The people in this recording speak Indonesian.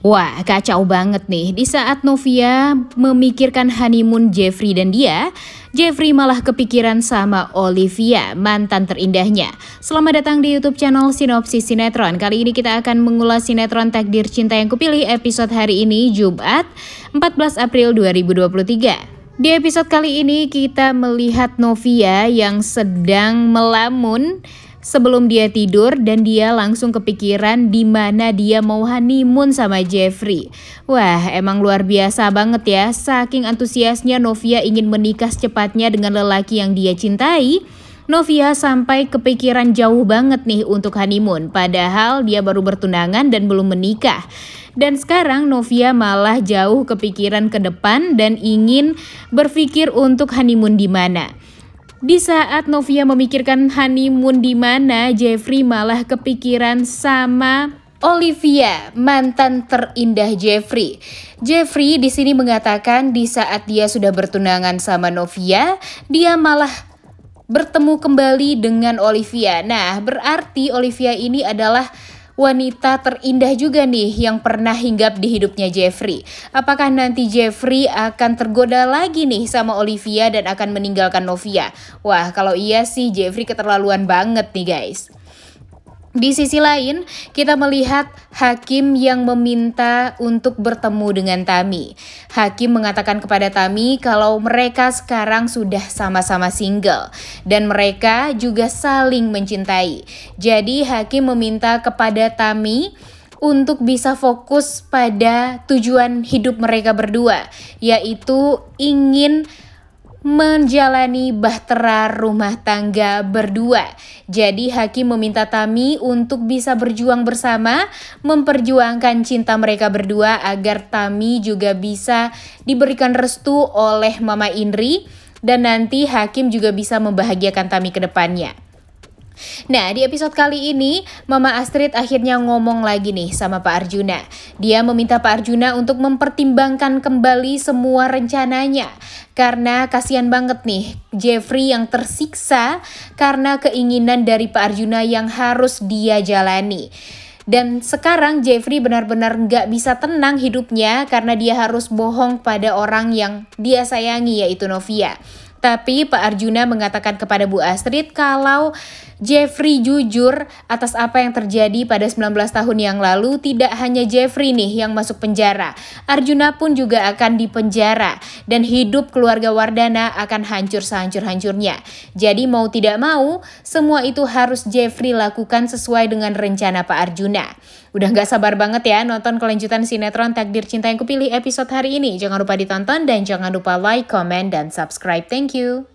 Wah, kacau banget nih. Di saat Novia memikirkan honeymoon Jeffrey dan dia, Jeffrey malah kepikiran sama Olivia, mantan terindahnya. Selamat datang di YouTube channel Sinopsis Sinetron. Kali ini kita akan mengulas sinetron Takdir Cinta yang Kupilih episode hari ini Jumat, 14 April 2023. Di episode kali ini kita melihat Novia yang sedang melamun sebelum dia tidur dan dia langsung kepikiran di mana dia mau honeymoon sama Jeffrey. Wah, emang luar biasa banget ya. Saking antusiasnya Novia ingin menikah secepatnya dengan lelaki yang dia cintai, Novia sampai kepikiran jauh banget nih untuk honeymoon, padahal dia baru bertunangan dan belum menikah. Dan sekarang Novia malah jauh kepikiran ke depan dan ingin berpikir untuk honeymoon di mana. Di saat Novia memikirkan honeymoon di mana, Jeffrey malah kepikiran sama Olivia, mantan terindah Jeffrey. Jeffrey di sini mengatakan di saat dia sudah bertunangan sama Novia, dia malah bertemu kembali dengan Olivia. Nah, berarti Olivia ini adalah wanita terindah juga nih yang pernah hinggap di hidupnya Jeffrey. Apakah nanti Jeffrey akan tergoda lagi nih sama Olivia dan akan meninggalkan Novia? Wah, kalau iya sih Jeffrey keterlaluan banget nih guys. Di sisi lain, kita melihat hakim yang meminta untuk bertemu dengan Tami. Hakim mengatakan kepada Tami kalau mereka sekarang sudah sama-sama single dan mereka juga saling mencintai. Jadi, hakim meminta kepada Tami untuk bisa fokus pada tujuan hidup mereka berdua, yaitu ingin menjalani bahtera rumah tangga berdua. Jadi Hakim meminta Tami untuk bisa berjuang bersama, memperjuangkan cinta mereka berdua agar Tami juga bisa diberikan restu oleh Mama Indri dan nanti Hakim juga bisa membahagiakan Tami ke depannya. Nah, di episode kali ini, Mama Astrid akhirnya ngomong lagi nih sama Pak Arjuna. Dia meminta Pak Arjuna untuk mempertimbangkan kembali semua rencananya. Karena kasihan banget nih, Jeffrey yang tersiksa karena keinginan dari Pak Arjuna yang harus dia jalani. Dan sekarang Jeffrey benar-benar nggak bisa tenang hidupnya karena dia harus bohong pada orang yang dia sayangi yaitu Novia. Tapi Pak Arjuna mengatakan kepada Bu Astrid kalau Jeffrey jujur atas apa yang terjadi pada 19 tahun yang lalu tidak hanya Jeffrey nih yang masuk penjara. Arjuna pun juga akan dipenjara dan hidup keluarga Wardana akan hancur sehancur-hancurnya. Jadi mau tidak mau semua itu harus Jeffrey lakukan sesuai dengan rencana Pak Arjuna. Udah gak sabar banget ya nonton kelanjutan sinetron Takdir Cinta yang Kupilih episode hari ini. Jangan lupa ditonton dan jangan lupa like, comment, dan subscribe. Thank Thank you.